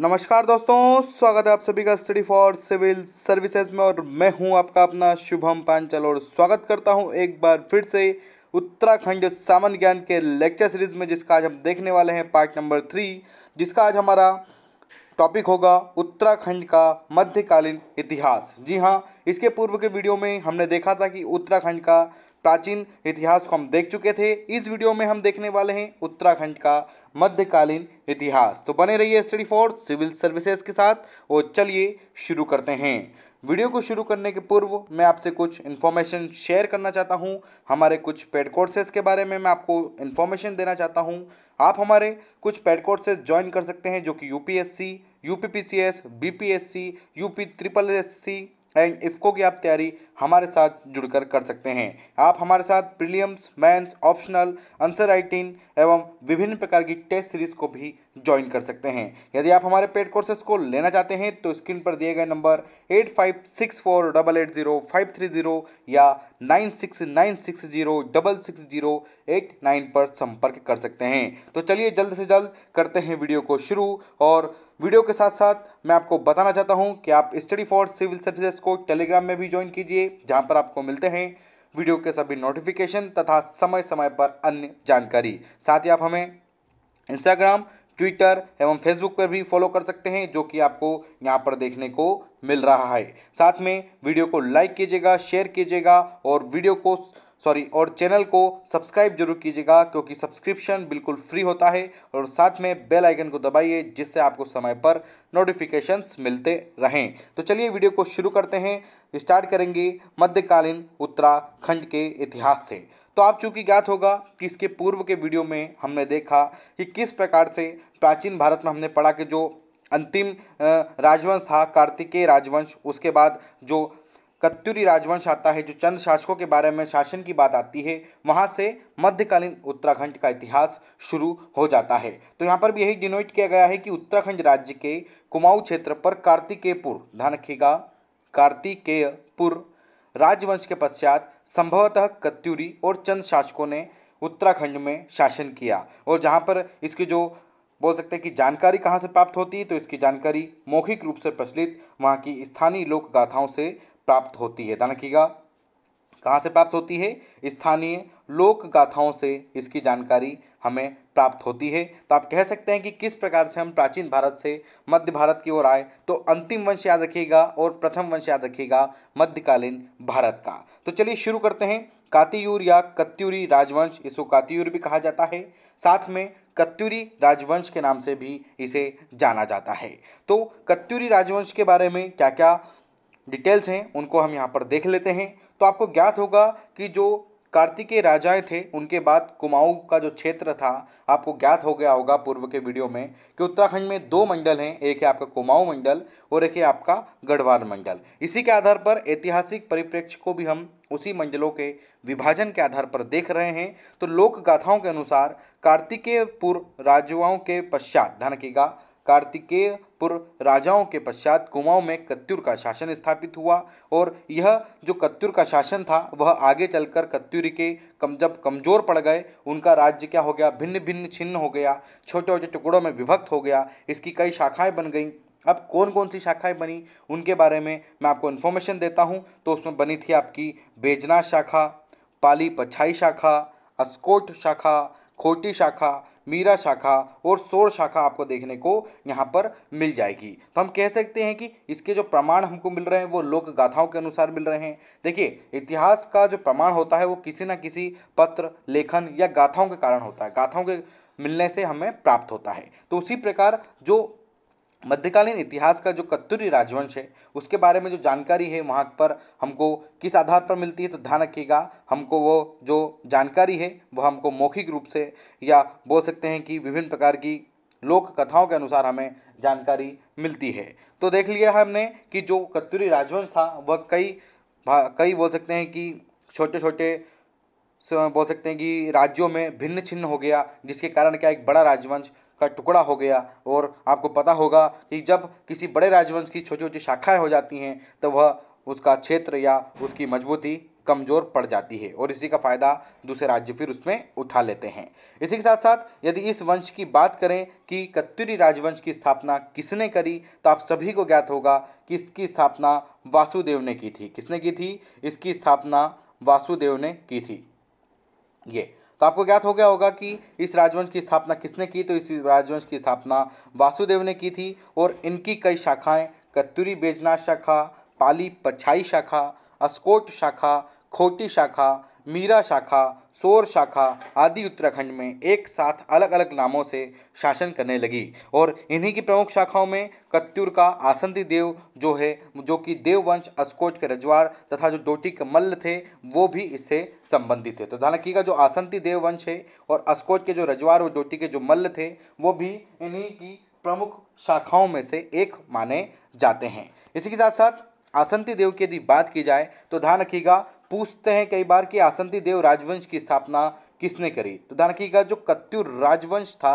नमस्कार दोस्तों स्वागत है आप सभी का स्टडी फॉर सिविल सर्विसेज में और मैं हूं आपका अपना शुभम पांचल और स्वागत करता हूं एक बार फिर से उत्तराखंड सामान्य ज्ञान के लेक्चर सीरीज में जिसका आज हम देखने वाले हैं पार्ट नंबर थ्री जिसका आज हमारा टॉपिक होगा उत्तराखंड का मध्यकालीन इतिहास जी हाँ इसके पूर्व के वीडियो में हमने देखा था कि उत्तराखंड का प्राचीन इतिहास को हम देख चुके थे इस वीडियो में हम देखने वाले हैं उत्तराखंड का मध्यकालीन इतिहास तो बने रहिए स्टडी फॉर सिविल सर्विसेज के साथ और चलिए शुरू करते हैं वीडियो को शुरू करने के पूर्व मैं आपसे कुछ इन्फॉर्मेशन शेयर करना चाहता हूँ हमारे कुछ पेड कोर्सेज के बारे में मैं आपको इन्फॉर्मेशन देना चाहता हूँ आप हमारे कुछ पेड कोर्सेज ज्वाइन कर सकते हैं जो कि U P S C U P P C S B P S C U P triple S C and IFFCO की आप तैयारी हमारे साथ जुड़कर कर सकते हैं आप हमारे साथ prelims mains optional answer writing एवं विभिन्न प्रकार की टेस्ट सीरीज़ को भी ज्वाइन कर सकते हैं यदि आप हमारे पेड कोर्सेज को लेना चाहते हैं तो स्क्रीन पर दिए गए number eight five six four double eight zero five three zero या nine six nine six zero double six zero eight nine पर संपर्क कर सकते हैं तो चलिए जल्द से जल्द करते हैं वीडियो को शुरू और वीडियो के साथ साथ मैं आपको बताना चाहता हूँ कि आप स्टडी फॉर सिविल सर्विसेज को टेलीग्राम में भी ज्वाइन कीजिए कीजिए जहाँ पर आपको मिलते हैं वीडियो के सभी नोटिफिकेशन तथा समय समय पर अन्य जानकारी साथ ही आप हमें इंस्टाग्राम ट्विटर एवं फेसबुक पर भी फॉलो कर सकते हैं जो कि आपको यहाँ पर देखने को मिल रहा है साथ में वीडियो को लाइक कीजिएगा शेयर कीजिएगा और वीडियो को सॉरी और चैनल को सब्सक्राइब जरूर कीजिएगा क्योंकि सब्सक्रिप्शन बिल्कुल फ्री होता है और साथ में बेल आइकन को दबाइए जिससे आपको समय पर नोटिफिकेशंस मिलते रहें तो चलिए वीडियो को शुरू करते हैं स्टार्ट करेंगे मध्यकालीन उत्तराखंड के इतिहास से तो आप चूंकि ज्ञात होगा कि इसके पूर्व के वीडियो में हमने देखा कि किस प्रकार से प्राचीन भारत में हमने पढ़ा कि जो अंतिम राजवंश था कार्तिकेय राजवंश उसके बाद जो कत्यूरी राजवंश आता है जो चंद शासकों के बारे में शासन की बात आती है वहाँ से मध्यकालीन उत्तराखंड का इतिहास शुरू हो जाता है तो यहाँ पर भी यही डिनोट किया गया है कि उत्तराखंड राज्य के कुमाऊ क्षेत्र पर कार्तिकेयपुर ध्यान रखेगा कार्तिकेयपुर राजवंश के पश्चात संभवतः कत्यूरी और चंद शासकों ने उत्तराखंड में शासन किया और जहाँ पर इसकी जो बोल सकते हैं कि जानकारी कहाँ से प्राप्त होती है तो इसकी जानकारी मौखिक रूप से प्रचलित वहाँ की स्थानीय लोक गाथाओं से प्राप्त होती है ध्यान रखिएगा कहाँ से प्राप्त होती है स्थानीय लोक गाथाओं से इसकी जानकारी हमें प्राप्त होती है तो आप कह सकते हैं कि किस प्रकार से हम प्राचीन भारत से मध्य भारत की ओर आए तो अंतिम वंश याद रखिएगा और प्रथम वंश याद रखिएगा मध्यकालीन भारत का तो चलिए शुरू करते हैं कातीयूर या कत्यूरी राजवंश इसको कातियूर भी कहा जाता है साथ में कत्यूरी राजवंश के नाम से भी इसे जाना जाता है तो कत्यूरी राजवंश के बारे में क्या क्या डिटेल्स हैं उनको हम यहाँ पर देख लेते हैं तो आपको ज्ञात होगा कि जो कार्तिकेय राजाएं थे उनके बाद कुमाऊँ का जो क्षेत्र था आपको ज्ञात हो गया होगा पूर्व के वीडियो में कि उत्तराखंड में दो मंडल हैं एक है आपका कुमाऊँ मंडल और एक है आपका गढ़वाल मंडल इसी के आधार पर ऐतिहासिक परिप्रेक्ष्य को भी हम उसी मंडलों के विभाजन के आधार पर देख रहे हैं तो लोक गाथाओं के अनुसार कार्तिकेयपुर पूर्व के पश्चात रखिएगा कार्तिकेयपुर राजाओं के पश्चात कुमाऊं में कत्यूर का शासन स्थापित हुआ और यह जो कत्यूर का शासन था वह आगे चलकर कत्यूरी के कम जब कमज़ोर पड़ गए उनका राज्य क्या हो गया भिन्न भिन्न छिन्न हो गया छोटे छोटे टुकड़ों में विभक्त हो गया इसकी कई शाखाएं बन गईं अब कौन कौन सी शाखाएं बनी उनके बारे में मैं आपको इन्फॉर्मेशन देता हूँ तो उसमें बनी थी आपकी बेजना शाखा पाली पछाई शाखा अस्कोट शाखा खोटी शाखा मीरा शाखा और शोर शाखा आपको देखने को यहाँ पर मिल जाएगी तो हम कह सकते हैं कि इसके जो प्रमाण हमको मिल रहे हैं वो लोक गाथाओं के अनुसार मिल रहे हैं देखिए इतिहास का जो प्रमाण होता है वो किसी ना किसी पत्र लेखन या गाथाओं के कारण होता है गाथाओं के मिलने से हमें प्राप्त होता है तो उसी प्रकार जो मध्यकालीन इतिहास का जो कत्तूरी राजवंश है उसके बारे में जो जानकारी है वहाँ पर हमको किस आधार पर मिलती है तो ध्यान रखिएगा हमको वो जो जानकारी है वह हमको मौखिक रूप से या बोल सकते हैं कि विभिन्न प्रकार की लोक कथाओं के अनुसार हमें जानकारी मिलती है तो देख लिया हमने कि जो कत्तूरी राजवंश था वह कई कई बोल सकते हैं कि छोटे छोटे बोल सकते हैं कि राज्यों में भिन्न छिन्न हो गया जिसके कारण क्या एक बड़ा राजवंश का टुकड़ा हो गया और आपको पता होगा कि जब किसी बड़े राजवंश की छोटी छोटी शाखाएं हो जाती हैं तो वह उसका क्षेत्र या उसकी मजबूती कमज़ोर पड़ जाती है और इसी का फ़ायदा दूसरे राज्य फिर उसमें उठा लेते हैं इसी के साथ साथ यदि इस वंश की बात करें कि कत्तुरी राजवंश की स्थापना किसने करी तो आप सभी को ज्ञात होगा कि इसकी स्थापना वासुदेव ने की थी किसने की थी इसकी स्थापना वासुदेव ने की थी ये तो आपको ज्ञात हो गया होगा कि इस राजवंश की स्थापना किसने की तो इस राजवंश की स्थापना वासुदेव ने की थी और इनकी कई शाखाएं कत्तूरी बेजनाथ शाखा पाली पछाई शाखा अस्कोट शाखा खोटी शाखा मीरा शाखा सोर शाखा आदि उत्तराखंड में एक साथ अलग अलग नामों से शासन करने लगी और इन्हीं की प्रमुख शाखाओं में कत्यूर का आसंती देव जो है जो कि देववंश अस्कोट के रजवार तथा जो डोटी के मल्ल थे वो भी इससे संबंधित थे तो ध्यान रखिएगा जो आसंती देववंश है और अस्कोट के जो रजवार और डोटी के जो मल्ल थे वो भी इन्हीं की प्रमुख शाखाओं में से एक माने जाते हैं इसी के साथ साथ आसंती देव की यदि बात की जाए तो ध्यान रखिएगा पूछते हैं कई बार कि आसंती देव राजवंश की स्थापना किसने करी तो दानकी का जो कत्यूर राजवंश था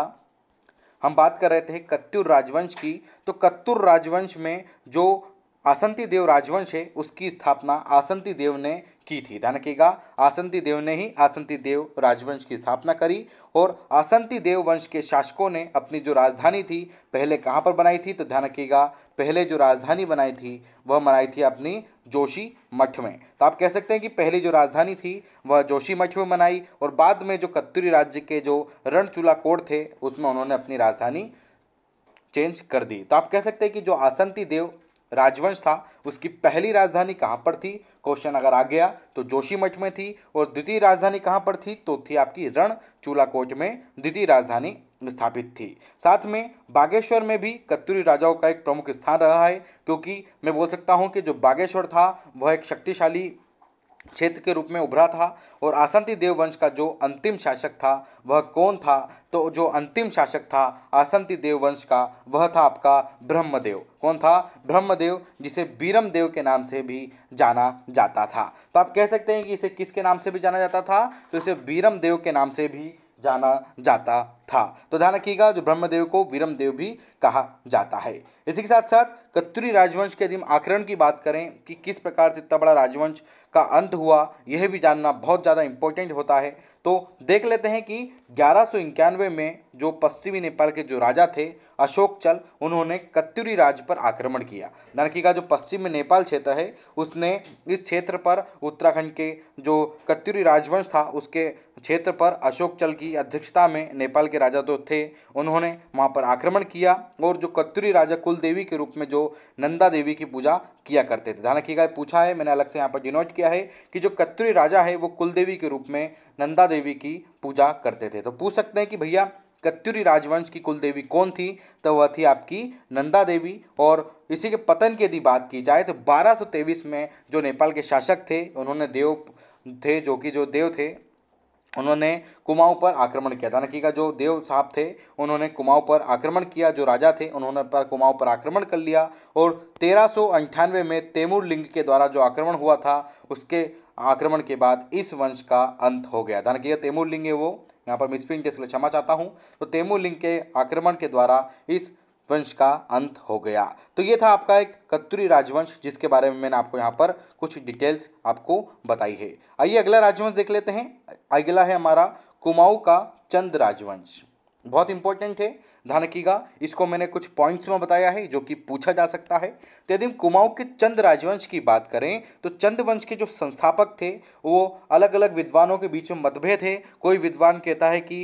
हम बात कर रहे थे कत्यूर राजवंश की तो कत्यूर राजवंश में जो आसंती देव राजवंश है उसकी स्थापना आसंती देव ने की थी ध्यान रखिएगा आसंती देव ने ही आसंती देव राजवंश की स्थापना करी और आसंती देव वंश के शासकों ने अपनी जो राजधानी थी पहले कहाँ पर बनाई थी तो ध्यान रखिएगा पहले जो राजधानी बनाई थी वह बनाई थी अपनी जोशी मठ में तो आप कह सकते हैं कि पहले जो राजधानी थी वह जोशी मठ में बनाई और बाद में जो कत्तूरी राज्य के जो रणचूला कोड थे उसमें उन्होंने अपनी राजधानी चेंज कर दी तो आप कह सकते हैं कि जो आसंती देव राजवंश था उसकी पहली राजधानी कहाँ पर थी क्वेश्चन अगर आ गया तो जोशी मठ में थी और द्वितीय राजधानी कहाँ पर थी तो थी आपकी रण कोट में द्वितीय राजधानी स्थापित थी साथ में बागेश्वर में भी कत्तूरी राजाओं का एक प्रमुख स्थान रहा है क्योंकि मैं बोल सकता हूँ कि जो बागेश्वर था वह एक शक्तिशाली क्षेत्र के रूप में उभरा था और आसंती देववंश का जो अंतिम शासक था वह कौन था तो जो अंतिम शासक था आसंती देववंश का वह था आपका ब्रह्मदेव कौन था ब्रह्मदेव जिसे बीरम देव के नाम से भी जाना जाता था तो आप कह सकते हैं कि इसे किसके नाम से भी जाना जाता था तो इसे बीरम देव के नाम से भी जाना जाता था तो ध्यान रखिएगा जो ब्रह्मदेव को वीरमदेव देव भी कहा जाता है इसी के साथ साथ कत्तुरी राजवंश के अधिम आक्रमण की बात करें कि किस प्रकार से इतना बड़ा राजवंश का अंत हुआ यह भी जानना बहुत ज़्यादा इंपॉर्टेंट होता है तो देख लेते हैं कि ग्यारह में जो पश्चिमी नेपाल के जो राजा थे अशोक चल उन्होंने कत्यूरी राज पर आक्रमण किया नरकी का जो पश्चिमी नेपाल क्षेत्र है उसने इस क्षेत्र पर उत्तराखंड के जो कत्यूरी राजवंश था उसके क्षेत्र पर अशोक चल की अध्यक्षता में नेपाल के राजा जो तो थे उन्होंने वहाँ पर आक्रमण किया और जो कत्तुरी राजा कुल देवी के रूप में जो नंदा देवी की पूजा किया करते थे ध्यान रखिएगा पूछा है मैंने अलग से यहाँ पर डिनोट किया है कि जो कत्तुरी राजा है वो कुल देवी के रूप में नंदा देवी की पूजा करते थे तो पूछ सकते हैं कि भैया कत्तुरी राजवंश की कुलदेवी कौन थी तो वह थी आपकी नंदा देवी और इसी के पतन की यदि बात की जाए तो बारह में जो नेपाल के शासक थे उन्होंने देव थे जो कि जो देव थे उन्होंने कुमाऊं पर आक्रमण किया जानकी का जो देव साहब थे उन्होंने कुमाऊं पर आक्रमण किया जो राजा थे उन्होंने पर कुमाऊं पर आक्रमण कर लिया और तेरह में तैमूर लिंग के द्वारा जो आक्रमण हुआ था उसके आक्रमण के बाद इस वंश का अंत हो गया जानकी तैमूर लिंग है वो यहाँ पर मिसप्रिंट इसलिए क्षमा चाहता हूँ तो तैमूर लिंग के आक्रमण के द्वारा इस वंश का अंत हो गया तो ये था आपका एक कत्तुरी राजवंश जिसके बारे में मैंने आपको यहाँ पर कुछ डिटेल्स आपको बताई है आइए अगला राजवंश देख लेते हैं अगला है हमारा कुमाऊँ का चंद राजवंश बहुत इंपॉर्टेंट है ध्यान का इसको मैंने कुछ पॉइंट्स में बताया है जो कि पूछा जा सकता है तो यदि हम कुमाऊँ के चंद राजवंश की बात करें तो चंद वंश के जो संस्थापक थे वो अलग अलग विद्वानों के बीच में मतभेद है कोई विद्वान कहता है कि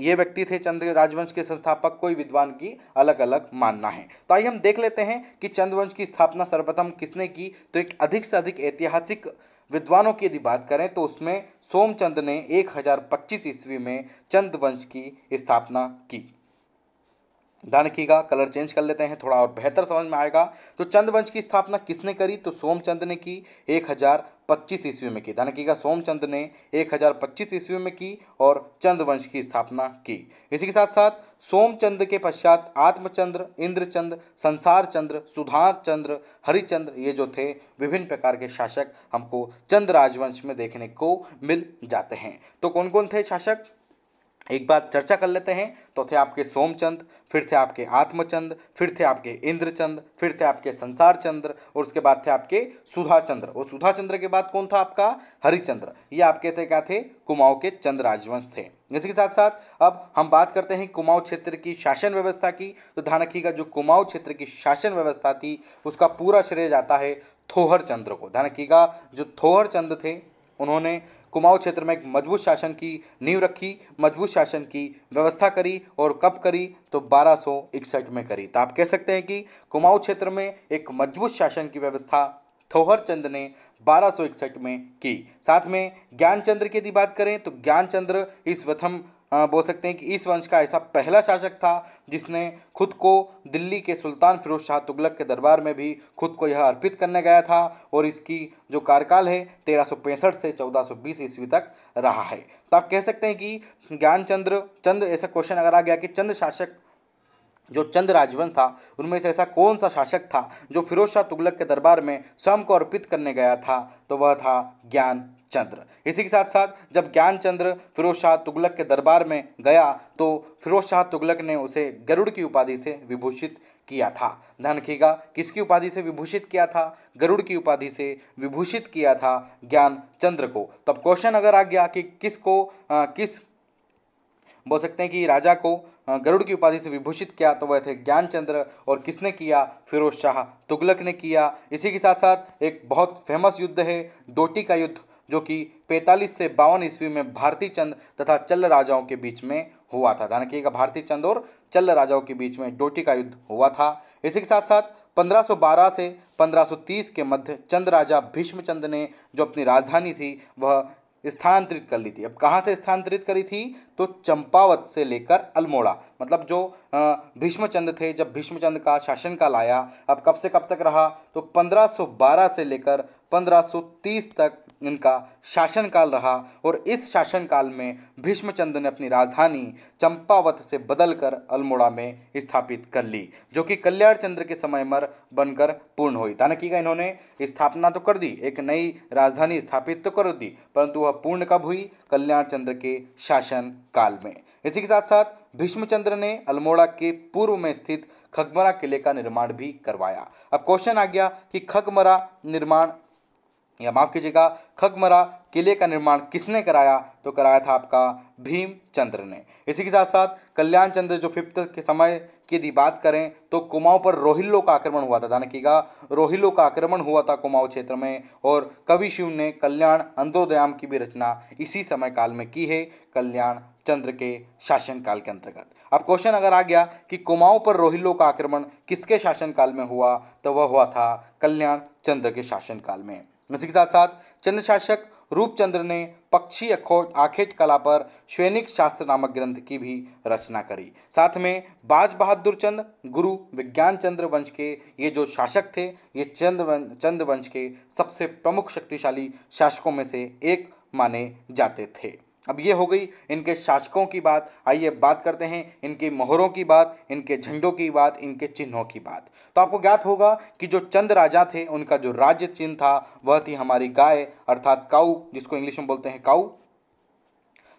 ये व्यक्ति थे चंद्र राजवंश के संस्थापक कोई विद्वान की अलग अलग मानना है तो आइए हम देख लेते हैं कि चंद्रवंश की स्थापना सर्वप्रथम किसने की तो एक अधिक से अधिक ऐतिहासिक विद्वानों की यदि बात करें तो उसमें सोमचंद ने 1025 ईस्वी में चंद्रवंश की स्थापना की ध्यान रखिएगा कलर चेंज कर लेते हैं थोड़ा और बेहतर समझ में आएगा तो चंद्रवंश की स्थापना किसने करी तो सोमचंद ने की एक हजार पच्चीस ईस्वी में की ध्यान रखिएगा सोमचंद ने 1025 ईस्वी में की और चंद्रवंश की स्थापना की इसी के साथ साथ सोमचंद के पश्चात आत्मचंद्र इंद्रचंद्र संसार चंद्र सुधार चंद्र हरिचंद्र ये जो थे विभिन्न प्रकार के शासक हमको चंद्र राजवंश में देखने को मिल जाते हैं तो कौन कौन थे शासक एक बार चर्चा कर लेते हैं तो थे आपके सोमचंद फिर थे आपके आत्मचंद फिर थे आपके इंद्रचंद फिर थे आपके संसार चंद्र और उसके बाद थे आपके सुधाचंद्र और सुधाचंद्र के बाद कौन था आपका हरिचंद्र ये आपके थे क्या थे कुमाऊं के चंद्र राजवंश थे इसी के साथ साथ अब हम बात करते हैं कुमाऊं क्षेत्र की शासन व्यवस्था की तो ध्यान का जो कुमाऊँ क्षेत्र की शासन व्यवस्था थी उसका पूरा श्रेय जाता है थोहर चंद्र को धानखी का जो थोहर चंद्र थे उन्होंने कुमाऊं क्षेत्र में एक मजबूत शासन की नींव रखी मजबूत शासन की व्यवस्था करी और कब करी तो बारह में करी तो आप कह सकते हैं कि कुमाऊं क्षेत्र में एक मजबूत शासन की व्यवस्था थोहर चंद ने बारह में की साथ में ज्ञानचंद्र की यदि बात करें तो ज्ञानचंद्र इस प्रथम बोल सकते हैं कि इस वंश का ऐसा पहला शासक था जिसने खुद को दिल्ली के सुल्तान फिरोज शाह तुगलक के दरबार में भी खुद को यह अर्पित करने गया था और इसकी जो कार्यकाल है तेरह से 1420 ईस्वी तक रहा है तो आप कह सकते हैं कि ज्ञानचंद्र चंद ऐसा क्वेश्चन अगर आ गया कि चंद शासक जो चंद राजवंश था उनमें से ऐसा कौन सा शासक था जो फिरोज शाह तुगलक के दरबार में स्वयं को अर्पित करने गया था तो वह था ज्ञान चंद्र इसी के साथ साथ जब ज्ञान चंद्र फिरोज शाह तुगलक के दरबार में गया तो फिरोज शाह तुगलक ने उसे गरुड़ की उपाधि से विभूषित किया था ध्यान रखिएगा किसकी उपाधि से विभूषित किया था गरुड़ की उपाधि से विभूषित किया था ज्ञान चंद्र को तब क्वेश्चन अगर आ गया कि किसको किस बोल सकते हैं कि राजा को हाँ, गरुड़ की उपाधि से विभूषित किया तो वह थे ज्ञानचंद्र और किसने किया फिरोज शाह तुगलक ने किया इसी के साथ साथ एक बहुत फेमस युद्ध है डोटी का युद्ध जो कि 45 से बावन ईस्वी में भारतीय चंद तथा चल्ल राजाओं के बीच में हुआ था ध्यान रखिएगा भारतीय चंद और चल्ल राजाओं के बीच में डोटी का युद्ध हुआ था इसी के साथ साथ 1512 से 1530 के मध्य चंद राजा भीष्मचंद ने जो अपनी राजधानी थी वह स्थानांतरित कर ली थी अब कहाँ से स्थानांतरित करी थी तो चंपावत से लेकर अल्मोड़ा मतलब जो भीष्मचंद थे जब भीष्मचंद का शासनकाल आया अब कब से कब तक रहा तो 1512 से लेकर 1530 तक इनका शासनकाल रहा और इस शासनकाल में भीष्मचंद्र ने अपनी राजधानी चंपावत से बदलकर अल्मोड़ा में स्थापित कर ली जो कि कल्याण चंद्र के समय मर बनकर पूर्ण हुई तानकी का इन्होंने स्थापना तो कर दी एक नई राजधानी स्थापित तो कर दी परंतु वह पूर्ण कब हुई कल्याण चंद्र के शासन काल में इसी के साथ साथ भीष्मचंद्र ने अल्मोड़ा के पूर्व में स्थित खगमरा किले का निर्माण भी करवाया अब क्वेश्चन आ गया कि खगमरा निर्माण या माफ़ कीजिएगा खगमरा किले का निर्माण किसने कराया तो कराया था आपका भीमचंद्र ने इसी के साथ साथ कल्याण चंद्र जो फिफ्थ के समय की यदि बात करें तो कुमाऊं पर रोहिल्लो का आक्रमण हुआ था ध्यान रखिएगा रोहिल्लो का आक्रमण हुआ था कुमाऊं क्षेत्र में और कवि शिव ने कल्याण अंदोदयाम की भी रचना इसी समय काल में की है कल्याण चंद्र के शासनकाल के अंतर्गत अब क्वेश्चन अगर आ गया कि कुमाऊं पर रोहिल्लो का आक्रमण किसके शासनकाल में हुआ तो वह हुआ था कल्याण चंद्र के शासनकाल में इसी के साथ साथ चंद्र शासक रूपचंद्र ने पक्षी आखेट कला पर श्वेनिक शास्त्र नामक ग्रंथ की भी रचना करी साथ में बाज बहादुर चंद गुरु विज्ञान चंद्र वंश के ये जो शासक थे ये चंद्र चंद्र वंश के सबसे प्रमुख शक्तिशाली शासकों में से एक माने जाते थे अब ये हो गई इनके शासकों की बात आइए अब बात करते हैं इनकी मोहरों की बात इनके झंडों की बात इनके चिन्हों की बात तो आपको ज्ञात होगा कि जो चंद राजा थे उनका जो राज्य चिन्ह था वह थी हमारी गाय अर्थात काऊ जिसको इंग्लिश में बोलते हैं काऊ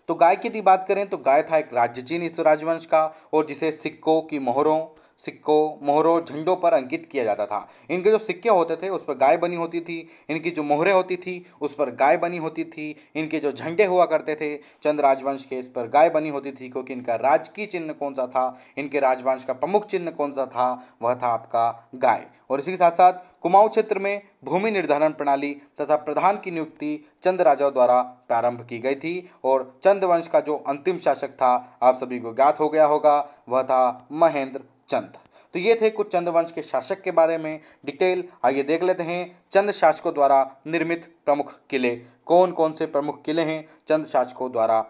तो गाय की यदि बात करें तो गाय था एक राज्य चिन्ह इस राजवंश का और जिसे सिक्कों की मोहरों सिक्कों मोहरों झंडों पर अंकित किया जाता था इनके जो सिक्के होते थे उस पर गाय बनी होती थी इनकी जो मोहरें होती थी उस पर गाय बनी होती थी इनके जो झंडे हुआ करते थे चंद राजवंश के इस पर गाय बनी होती थी क्योंकि इनका राजकीय चिन्ह कौन सा था इनके राजवंश का प्रमुख चिन्ह कौन सा था वह था आपका गाय और इसी के साथ साथ कुमाऊं क्षेत्र में भूमि निर्धारण प्रणाली तथा प्रधान की नियुक्ति चंद राजाओं द्वारा प्रारंभ की गई थी और चंद वंश का जो अंतिम शासक था आप सभी को ज्ञात हो गया होगा वह था महेंद्र चंद तो ये थे कुछ चंद वंश के शासक के बारे में डिटेल आइए देख लेते हैं चंद शासकों द्वारा निर्मित प्रमुख किले कौन कौन से प्रमुख किले हैं चंद शासकों द्वारा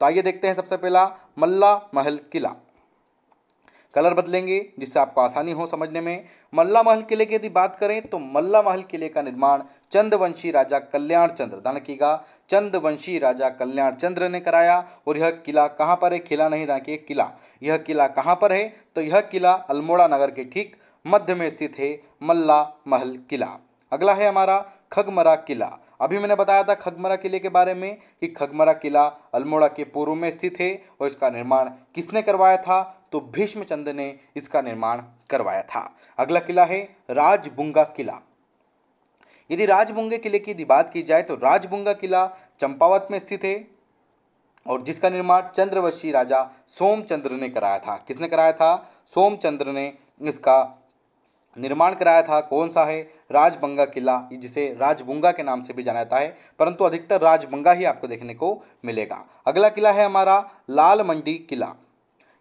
तो आइए देखते हैं सबसे पहला मल्ला महल किला कलर बदलेंगे जिससे आपको आसानी हो समझने में मल्ला महल किले की यदि बात करें तो मल्ला महल किले का निर्माण चंदवंशी राजा कल्याण चंद्र की गा चंदवंशी राजा कल्याण चंद्र ने कराया और यह किला कहाँ पर है किला नहीं दान की किला यह किला कहाँ पर है तो यह किला अल्मोड़ा नगर के ठीक मध्य में स्थित है मल्ला महल किला अगला है हमारा खगमरा किला अभी मैंने बताया था खगमरा किले के बारे में कि खगमरा किला अल्मोड़ा के पूर्व में स्थित है और इसका निर्माण किसने करवाया था तो भीष्मचंद ने इसका निर्माण करवाया था अगला किला है राजबुंगा किला यदि राजबुंगे किले की यदि बात की जाए तो राजबुंगा किला चंपावत में स्थित है और जिसका निर्माण चंद्रवर्षी राजा सोमचंद्र ने कराया था किसने कराया था सोमचंद्र ने इसका निर्माण कराया था कौन सा है राजबंगा किला जिसे राजबुंगा के नाम से भी जाना जाता है परंतु अधिकतर राजबंगा ही आपको देखने को मिलेगा अगला किला है हमारा लाल मंडी किला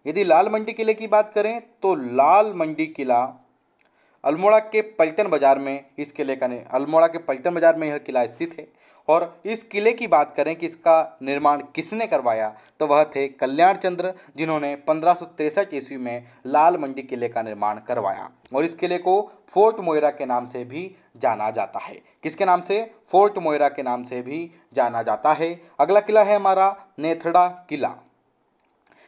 यदि लाल मंडी किले की बात करें तो लाल मंडी किला अल्मोड़ा के पलटन बाज़ार में इस किले का अल्मोड़ा के पलटन बाज़ार में यह किला स्थित है और इस किले की बात करें कि इसका निर्माण किसने करवाया तो वह थे कल्याण चंद्र जिन्होंने पंद्रह ईस्वी में लाल मंडी किले का निर्माण करवाया और इस किले को फोर्ट मोयरा के नाम से भी जाना जाता है किसके नाम से फोर्ट मोयरा के नाम से भी जाना जाता है अगला किला है हमारा नेथड़ा किला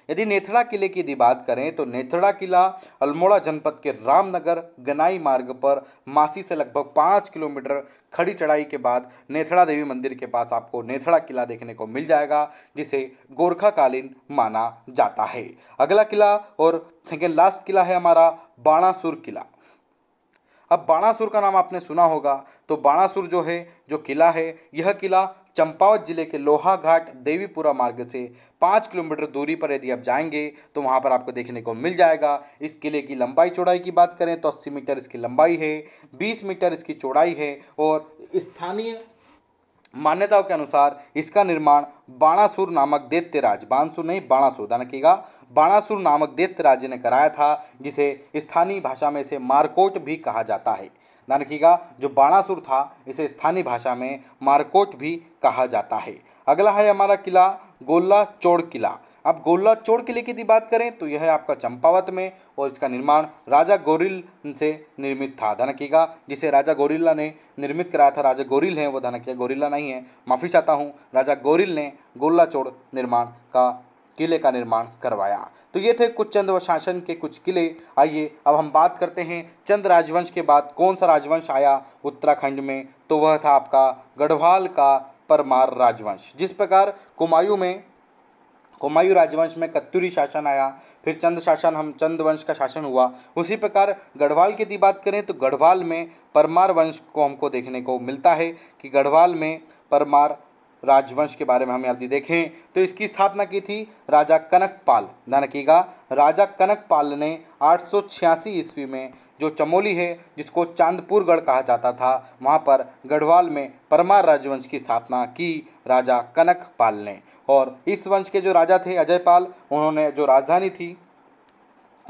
यदि नेथड़ा किले की यदि बात करें तो नेथड़ा किला अल्मोड़ा जनपद के रामनगर गनाई मार्ग पर मासी से लगभग पाँच किलोमीटर खड़ी चढ़ाई के बाद नेथड़ा देवी मंदिर के पास आपको नेथड़ा किला देखने को मिल जाएगा जिसे गोरखाकालीन माना जाता है अगला किला और सेकेंड लास्ट किला है हमारा बाणासुर किला अब बाणासुर का नाम आपने सुना होगा तो बाणासुर जो है जो किला है यह किला चंपावत जिले के लोहा घाट देवीपुरा मार्ग से पाँच किलोमीटर दूरी पर यदि आप जाएंगे तो वहाँ पर आपको देखने को मिल जाएगा इस किले की लंबाई चौड़ाई की बात करें तो अस्सी मीटर इसकी लंबाई है बीस मीटर इसकी चौड़ाई है और स्थानीय मान्यताओं के अनुसार इसका निर्माण बाणासुर नामक दैत्य राज बाणसुर नहीं बाणासुर ध्यान बाणासुर नामक दैत्य राज्य ने कराया था जिसे स्थानीय भाषा में से मारकोट भी कहा जाता है ध्यान जो बाणासुर था इसे स्थानीय भाषा में मारकोट भी कहा जाता है अगला है हमारा किला गोल्ला चोड़ किला अब गोल्ला चोड़ किले की बात करें तो यह है आपका चंपावत में और इसका निर्माण राजा गोरिल से निर्मित था धनकीगा जिसे राजा गोरिल्ला ने निर्मित कराया था राजा गोरिल हैं वो धनकिया गोरिल्ला नहीं है माफ़ी चाहता हूँ राजा गोरिल ने गोल्ला चोड़ निर्माण का किले का निर्माण करवाया तो ये थे कुछ चंद्र शासन के कुछ किले आइए अब हम बात करते हैं चंद्र राजवंश के बाद कौन सा राजवंश आया उत्तराखंड में तो वह था आपका गढ़वाल का परमार राजवंश जिस प्रकार कुमायूं में हुमायूं राजवंश में कत्तुरी शासन आया फिर चंद्र शासन हम चंद वंश का शासन हुआ उसी प्रकार गढ़वाल की यदि बात करें तो गढ़वाल में परमार वंश को हमको देखने को मिलता है कि गढ़वाल में परमार राजवंश के बारे में हम यदि देखें तो इसकी स्थापना की थी राजा कनकपाल ध्यान रखिएगा राजा कनकपाल ने आठ ईस्वी में जो चमोली है जिसको चांदपुरगढ़ कहा जाता था वहाँ पर गढ़वाल में परमार राजवंश की स्थापना की राजा कनकपाल ने और इस वंश के जो राजा थे अजयपाल उन्होंने जो राजधानी थी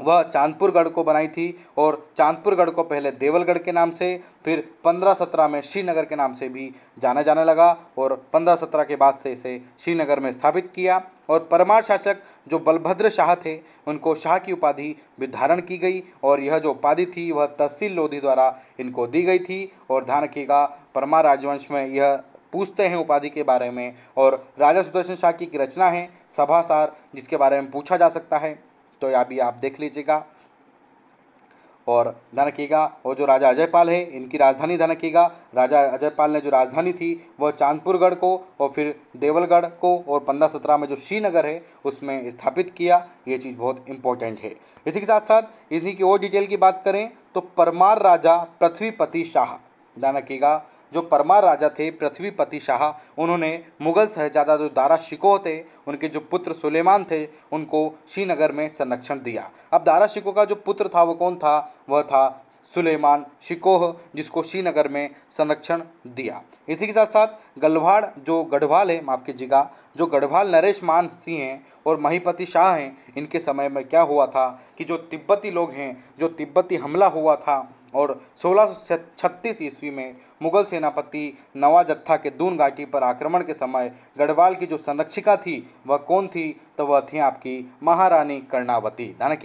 वह चांदपुरगढ़ को बनाई थी और चांदपुरगढ़ को पहले देवलगढ़ के नाम से फिर पंद्रह सत्रह में श्रीनगर के नाम से भी जाना जाने लगा और पंद्रह सत्रह के बाद से इसे श्रीनगर में स्थापित किया और परमार शासक जो बलभद्र शाह थे उनको शाह की उपाधि भी धारण की गई और यह जो उपाधि थी वह तहसील लोधी द्वारा इनको दी गई थी और ध्यान रखिएगा परमार राजवंश में यह पूछते हैं उपाधि के बारे में और राजा सुदर्शन शाह की रचना है सभासार जिसके बारे में पूछा जा सकता है तो अभी आप देख लीजिएगा और धनकीगा और जो राजा अजयपाल है इनकी राजधानी धनकीगा राजा अजयपाल ने जो राजधानी थी वह चांदपुरगढ़ को और फिर देवलगढ़ को और पंद्रह सत्रह में जो श्रीनगर है उसमें स्थापित किया ये चीज़ बहुत इंपॉर्टेंट है इसी के साथ साथ इसी की और डिटेल की बात करें तो परमार राजा पृथ्वीपति शाह धनकीगा जो परमार राजा थे पृथ्वीपति शाह उन्होंने मुगल शहजादा जो दारा शिकोह थे उनके जो पुत्र सुलेमान थे उनको श्रीनगर में संरक्षण दिया अब दारा शिकोह का जो पुत्र था वो कौन था वह था सुलेमान शिकोह जिसको श्रीनगर में संरक्षण दिया इसी के साथ साथ गलवाड़ जो गढ़वाल है माफ़ कीजिएगा जो गढ़वाल नरेश मान सिंह हैं और महीपति शाह हैं इनके समय में क्या हुआ था कि जो तिब्बती लोग हैं जो तिब्बती हमला हुआ था और सोलह ईस्वी में मुगल सेनापति नवाजत्था के दून घाटी पर आक्रमण के समय गढ़वाल की जो संरक्षिका थी वह कौन थी तो वह थी आपकी महारानी कर्णावती ध्यान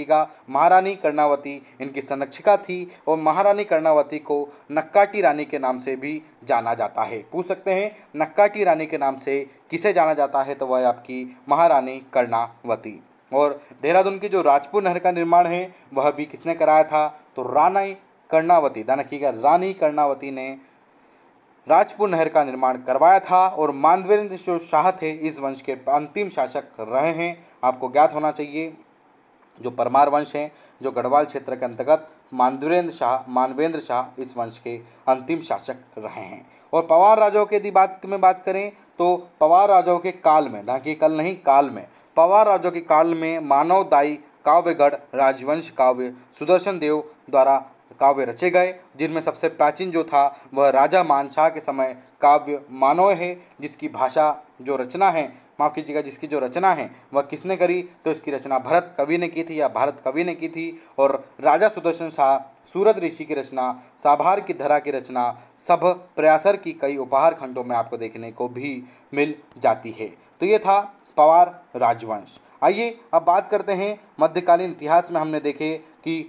महारानी कर्णावती इनकी संरक्षिका थी और महारानी कर्णावती को नक्काटी रानी के नाम से भी जाना जाता है पूछ सकते हैं नक्काटी रानी के नाम से किसे जाना जाता है तो वह आपकी महारानी कर्णावती और देहरादून की जो राजपुर नहर का निर्माण है वह भी किसने कराया था तो रानाई कर्णावती की रखिएगा रानी कर्णावती ने राजपुर नहर का निर्माण करवाया था और मानवेंद्र जो शाह थे इस वंश के अंतिम शासक रहे हैं आपको ज्ञात होना चाहिए जो परमार वंश हैं जो गढ़वाल क्षेत्र के अंतर्गत मानवेंद्र शाह मानवेंद्र शाह इस वंश के अंतिम शासक रहे हैं और पवार राजाओं के यदि बात में बात करें तो पवार राजाओं के काल में ना कि कल नहीं काल में पवार राजाओं के काल में मानवदायी काव्यगढ़ राजवंश काव्य सुदर्शन देव द्वारा काव्य रचे गए जिनमें सबसे प्राचीन जो था वह राजा मानशाह के समय काव्य मानव है जिसकी भाषा जो रचना है माफ़ कीजिएगा जिसकी जो रचना है वह किसने करी तो इसकी रचना भरत कवि ने की थी या भारत कवि ने की थी और राजा सुदर्शन शाह सूरत ऋषि की रचना साभार की धरा की रचना सभ प्रयासर की कई उपहार खंडों में आपको देखने को भी मिल जाती है तो ये था पवार राजवंश आइए अब बात करते हैं मध्यकालीन इतिहास में हमने देखे कि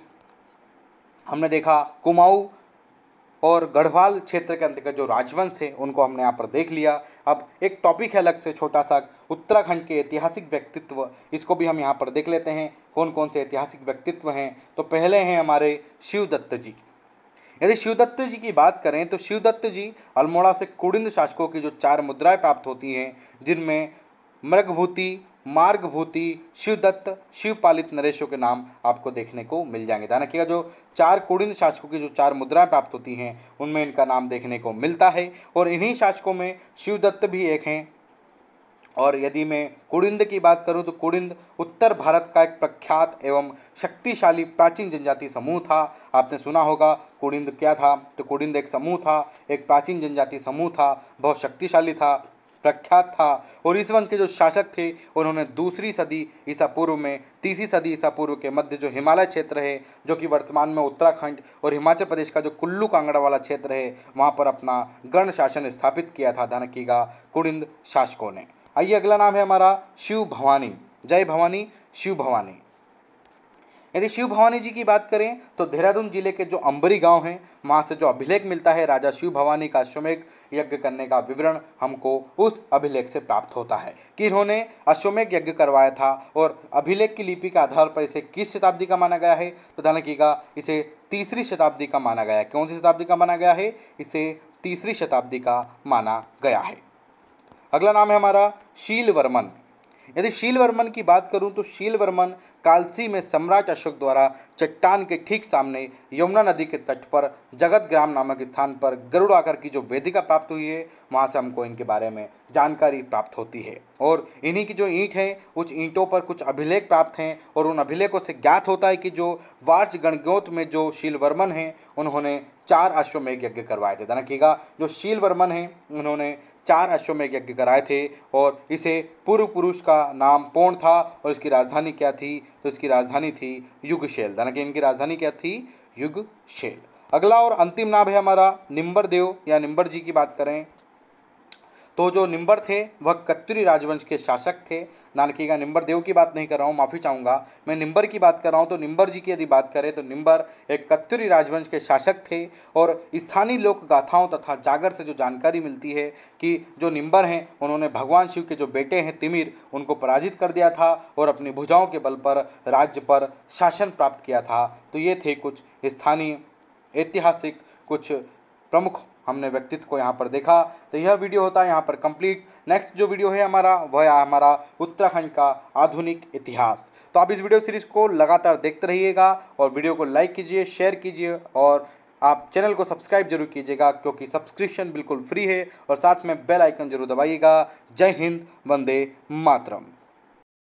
हमने देखा कुमाऊँ और गढ़वाल क्षेत्र के अंतर्गत जो राजवंश थे उनको हमने यहाँ पर देख लिया अब एक टॉपिक है अलग से छोटा सा उत्तराखंड के ऐतिहासिक व्यक्तित्व इसको भी हम यहाँ पर देख लेते हैं कौन कौन से ऐतिहासिक व्यक्तित्व हैं तो पहले हैं हमारे शिवदत्त जी यदि शिवदत्त जी की बात करें तो शिवदत्त जी अल्मोड़ा से कुड़िंद शासकों की जो चार मुद्राएं प्राप्त होती हैं जिनमें मृगभूति मार्गभूति शिवदत्त शिवपालित नरेशों के नाम आपको देखने को मिल जाएंगे ध्यान रखिएगा जो चार कुड़िंद शासकों की जो चार मुद्राएं प्राप्त होती हैं उनमें इनका नाम देखने को मिलता है और इन्हीं शासकों में शिवदत्त भी एक हैं और यदि मैं कुड़िंद की बात करूं तो कुड़िंद उत्तर भारत का एक प्रख्यात एवं शक्तिशाली प्राचीन जनजाति समूह था आपने सुना होगा कुड़िंद क्या था तो कुड़िंद एक समूह था एक प्राचीन जनजाति समूह था बहुत शक्तिशाली था प्रख्यात था और इस वंश के जो शासक थे उन्होंने दूसरी सदी ईसा पूर्व में तीसरी सदी ईसा पूर्व के मध्य जो हिमालय क्षेत्र है जो कि वर्तमान में उत्तराखंड और हिमाचल प्रदेश का जो कुल्लू कांगड़ा वाला क्षेत्र है वहाँ पर अपना गण शासन स्थापित किया था धनकी का कुड़िंद शासकों ने आइए अगला नाम है हमारा शिव भवानी जय भवानी शिव भवानी यदि शिव भवानी जी की बात करें तो देहरादून जिले के जो अंबरी गांव हैं वहाँ से जो अभिलेख मिलता है राजा शिव भवानी का अश्वमेघ यज्ञ करने का विवरण हमको उस अभिलेख से प्राप्त होता है कि इन्होंने अश्वमेघ यज्ञ करवाया था और अभिलेख की लिपि के आधार पर इसे किस शताब्दी का माना गया है तो ध्यान रखिएगा इसे तीसरी शताब्दी का माना गया है कौन सी शताब्दी का माना गया है इसे तीसरी शताब्दी का माना गया है अगला नाम है हमारा शील वर्मन यदि शीलवर्मन की बात करूं तो शीलवर्मन कालसी में सम्राट अशोक द्वारा चट्टान के ठीक सामने यमुना नदी के तट पर जगत ग्राम नामक स्थान पर गरुड़ आकर की जो वेदिका प्राप्त हुई है वहाँ से हमको इनके बारे में जानकारी प्राप्त होती है और इन्हीं की जो ईंट हैं उस ईंटों पर कुछ अभिलेख प्राप्त हैं और उन अभिलेखों से ज्ञात होता है कि जो वार्ष गणगोत में जो शीलवर्मन हैं उन्होंने चार अश्वमेघ यज्ञ करवाए थे ध्यान रखिएगा जो शीलवर्मन हैं उन्होंने चार अश्वमेघ यज्ञ कराए थे और इसे पूर्व पुरुष का नाम पूर्ण था और इसकी राजधानी क्या थी तो इसकी राजधानी थी युगशैल यानी कि इनकी राजधानी क्या थी युगशैल अगला और अंतिम नाम है हमारा निम्बर देव या निम्बर जी की बात करें तो जो निम्बर थे वह कत्तरी राजवंश के शासक थे नानकी का निम्बर देव की बात नहीं कर रहा हूँ माफ़ी चाहूँगा मैं निम्बर की बात कर रहा हूँ तो निम्बर जी की यदि बात करें तो निम्बर एक कत्तरी राजवंश के शासक थे और स्थानीय लोक गाथाओं तथा जागर से जो जानकारी मिलती है कि जो निम्बर हैं उन्होंने भगवान शिव के जो बेटे हैं तिमिर उनको पराजित कर दिया था और अपनी भुजाओं के बल पर राज्य पर शासन प्राप्त किया था तो ये थे कुछ स्थानीय ऐतिहासिक कुछ प्रमुख हमने व्यक्तित्व को यहाँ पर देखा तो यह वीडियो होता है यहाँ पर कंप्लीट नेक्स्ट जो वीडियो है हमारा वह है हमारा उत्तराखंड का आधुनिक इतिहास तो आप इस वीडियो सीरीज़ को लगातार देखते रहिएगा और वीडियो को लाइक कीजिए शेयर कीजिए और आप चैनल को सब्सक्राइब जरूर कीजिएगा क्योंकि सब्सक्रिप्शन बिल्कुल फ्री है और साथ में बेल आइकन जरूर दबाइएगा जय हिंद वंदे मातरम